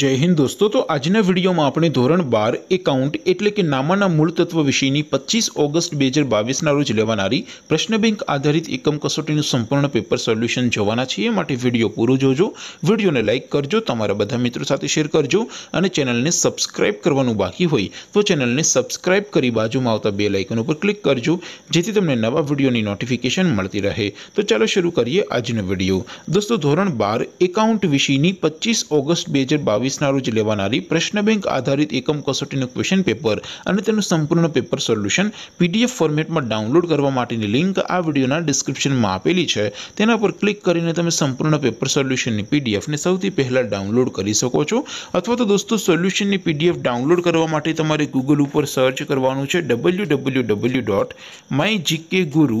जय हिंद दोस्तों तो आज ने वीडियो में अपनी ધોરણ 12 એકાઉન્ટ એટલે કે નામાના મૂળ તત્વ વિષયની 25 ઓગસ્ટ 2022 ના રોજ લેવાણારી પ્રશ્ન બેંક આધારિત એકમ કસોટીનું સંપૂર્ણ પેપર સોલ્યુશન જોવાના છીએ માટે વિડિયો પૂરો જોજો વિડિયોને લાઈક કરજો તમારા બધા મિત્રો સાથે શેર કરજો અને ચેનલને સબ્સ્ક્રાઇબ કરવાનું બાકી હોય તો ચેનલને સબ્સ્ક્રાઇબ કરી बाजूમાં આવતા બેલ આઇકન ઉપર ક્લિક કરજો જેથી તમને નવા વિડિયોની નોટિફિકેશન મળતી રહે તો ચાલો શરૂ કરીએ આજનો વિડિયો दोस्तों ધોરણ 12 એકાઉન્ટ વિષયની 25 ઓગસ્ટ 2022 આવિશ ના રોજ લેવાનારી પ્રશ્ન બેંક આધારિત એકમ કસોટીનું ક્વેશ્ચન પેપર અને તેનું સંપૂર્ણ પેપર સોલ્યુશન પીડીએફ ફોર્મેટમાં ડાઉનલોડ કરવા માટેની લિંક આ વિડિયોના ડિસ્ક્રિપ્શનમાં આપેલી છે તેના પર ક્લિક કરીને તમે સંપૂર્ણ પેપર સોલ્યુશનની પીડીએફ ને સૌથી પહેલા ડાઉનલોડ કરી શકો છો અથવા તો દોસ્તો સોલ્યુશનની પીડીએફ ડાઉનલોડ કરવા માટે તમારે Google ઉપર સર્ચ કરવાનું છે www.mygkguru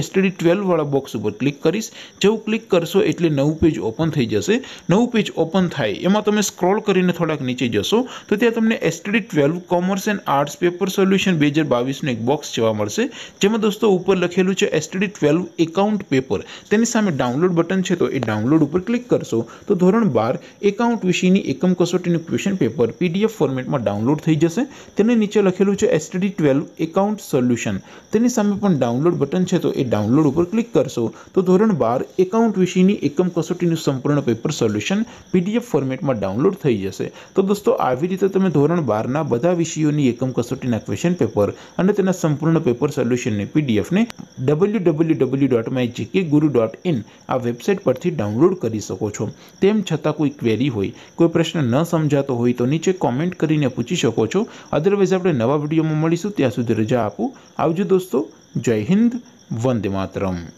HSTD 12 વાળો બોક્સ ઉપર ક્લિક કરશો જેઉ ક્લિક કરશો એટલે નવું પેજ ઓપન થઈ જશે નવું પેજ ઓપન થાય એમાં તમે સ્ક્રોલ કરીને થોડાક નીચે જશો તો ત્યાં તમને HSTD 12 commerce and arts paper solution 2022 નો એક બોક્સ જોવા મળશે જેમાં દોસ્તો ઉપર લખેલું છે HSTD 12 એકાઉન્ટ પેપર તેની સામે ડાઉનલોડ બટન છે તો એ ડાઉનલોડ ઉપર ક્લિક કરશો તો ધોરણ 12 એકાઉન્ટ વિષયની એકમ કસોટીનું ક્વેશ્ચન પેપર PDF ફોર્મેટમાં ડાઉનલોડ થઈ જશે તેની નીચે લખેલું છે HSTD 12 એકાઉન્ટ સોલ્યુશન તેની સામે પણ ડાઉનલોડ બટન છે તો ડાઉનલોડ કરવા ક્લિક કરશું તો ધોરણ 12 એકાઉન્ટ વિષયની એકમ કસોટીનું સંપૂર્ણ પેપર સોલ્યુશન પીડીએફ ફોર્મેટમાં ડાઉનલોડ થઈ જશે તો દોસ્તો આવી રીતે તમે ધોરણ 12 ના બધા વિષયોની એકમ કસોટીના ક્વેશ્ચન પેપર અને તેના સંપૂર્ણ પેપર સોલ્યુશનને પીડીએફ ને www.gkguru.in આ વેબસાઈટ પરથી ડાઉનલોડ કરી શકો છો તેમ છતાં કોઈ ક્વેરી હોય કોઈ પ્રશ્ન ન સમજાતો હોય તો નીચે કમેન્ટ કરીને પૂછી શકો છો અધરવાઇઝ આપણે નવા વિડિયોમાં મળીશું ત્યાં સુધી રજા આપું આવજો દોસ્તો जय हिंद वंदे मातरम